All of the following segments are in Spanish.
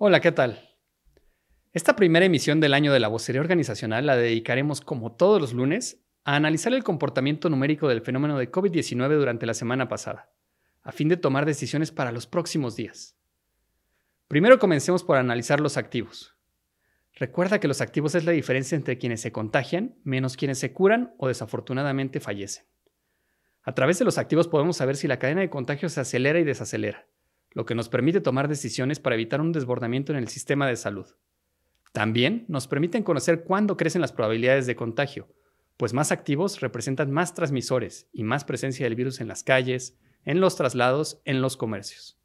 Hola, ¿qué tal? Esta primera emisión del año de la vocería organizacional la dedicaremos, como todos los lunes, a analizar el comportamiento numérico del fenómeno de COVID-19 durante la semana pasada, a fin de tomar decisiones para los próximos días. Primero comencemos por analizar los activos. Recuerda que los activos es la diferencia entre quienes se contagian menos quienes se curan o desafortunadamente fallecen. A través de los activos podemos saber si la cadena de contagio se acelera y desacelera lo que nos permite tomar decisiones para evitar un desbordamiento en el sistema de salud. También nos permiten conocer cuándo crecen las probabilidades de contagio, pues más activos representan más transmisores y más presencia del virus en las calles, en los traslados, en los comercios.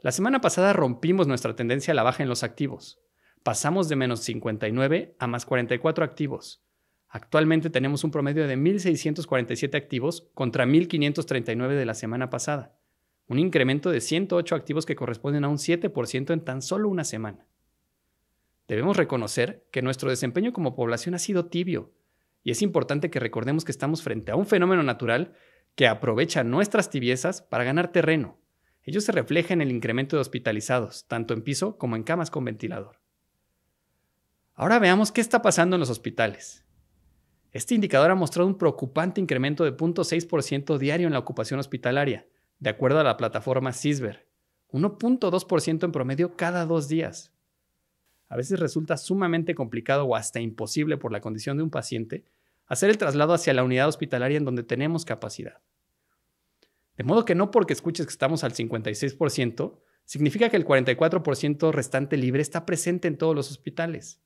La semana pasada rompimos nuestra tendencia a la baja en los activos. Pasamos de menos 59 a más 44 activos. Actualmente tenemos un promedio de 1.647 activos contra 1.539 de la semana pasada un incremento de 108 activos que corresponden a un 7% en tan solo una semana. Debemos reconocer que nuestro desempeño como población ha sido tibio, y es importante que recordemos que estamos frente a un fenómeno natural que aprovecha nuestras tibiezas para ganar terreno. Ello se refleja en el incremento de hospitalizados, tanto en piso como en camas con ventilador. Ahora veamos qué está pasando en los hospitales. Este indicador ha mostrado un preocupante incremento de 0.6% diario en la ocupación hospitalaria, de acuerdo a la plataforma CISBER, 1.2% en promedio cada dos días. A veces resulta sumamente complicado o hasta imposible por la condición de un paciente hacer el traslado hacia la unidad hospitalaria en donde tenemos capacidad. De modo que no porque escuches que estamos al 56%, significa que el 44% restante libre está presente en todos los hospitales.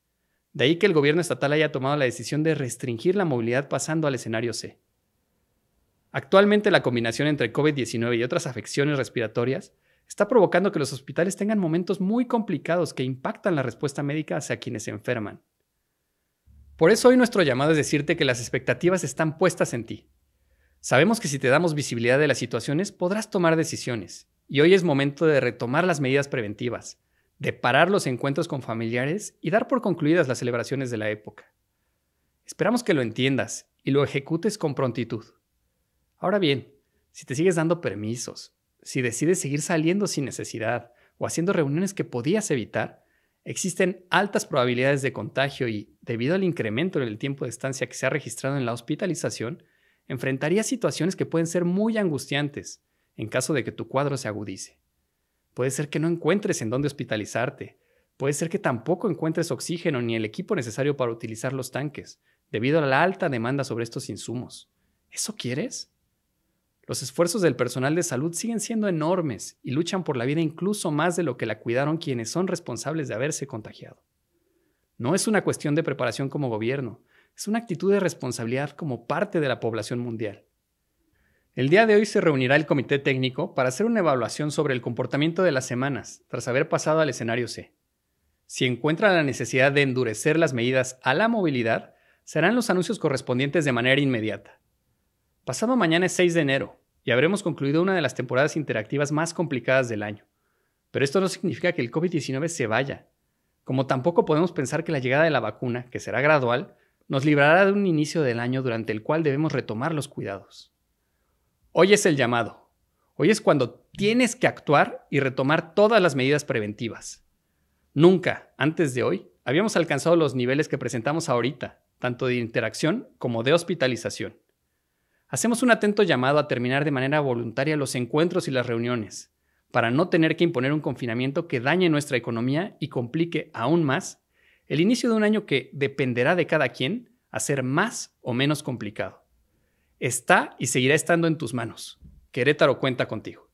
De ahí que el gobierno estatal haya tomado la decisión de restringir la movilidad pasando al escenario C. Actualmente la combinación entre COVID-19 y otras afecciones respiratorias está provocando que los hospitales tengan momentos muy complicados que impactan la respuesta médica hacia quienes se enferman. Por eso hoy nuestro llamado es decirte que las expectativas están puestas en ti. Sabemos que si te damos visibilidad de las situaciones podrás tomar decisiones, y hoy es momento de retomar las medidas preventivas, de parar los encuentros con familiares y dar por concluidas las celebraciones de la época. Esperamos que lo entiendas y lo ejecutes con prontitud. Ahora bien, si te sigues dando permisos, si decides seguir saliendo sin necesidad o haciendo reuniones que podías evitar, existen altas probabilidades de contagio y, debido al incremento en el tiempo de estancia que se ha registrado en la hospitalización, enfrentarías situaciones que pueden ser muy angustiantes en caso de que tu cuadro se agudice. Puede ser que no encuentres en dónde hospitalizarte, puede ser que tampoco encuentres oxígeno ni el equipo necesario para utilizar los tanques, debido a la alta demanda sobre estos insumos. ¿Eso quieres? Los esfuerzos del personal de salud siguen siendo enormes y luchan por la vida incluso más de lo que la cuidaron quienes son responsables de haberse contagiado. No es una cuestión de preparación como gobierno, es una actitud de responsabilidad como parte de la población mundial. El día de hoy se reunirá el comité técnico para hacer una evaluación sobre el comportamiento de las semanas tras haber pasado al escenario C. Si encuentra la necesidad de endurecer las medidas a la movilidad, serán los anuncios correspondientes de manera inmediata. Pasado mañana es 6 de enero y habremos concluido una de las temporadas interactivas más complicadas del año. Pero esto no significa que el COVID-19 se vaya, como tampoco podemos pensar que la llegada de la vacuna, que será gradual, nos librará de un inicio del año durante el cual debemos retomar los cuidados. Hoy es el llamado. Hoy es cuando tienes que actuar y retomar todas las medidas preventivas. Nunca, antes de hoy, habíamos alcanzado los niveles que presentamos ahorita, tanto de interacción como de hospitalización. Hacemos un atento llamado a terminar de manera voluntaria los encuentros y las reuniones, para no tener que imponer un confinamiento que dañe nuestra economía y complique aún más el inicio de un año que dependerá de cada quien a ser más o menos complicado. Está y seguirá estando en tus manos. Querétaro cuenta contigo.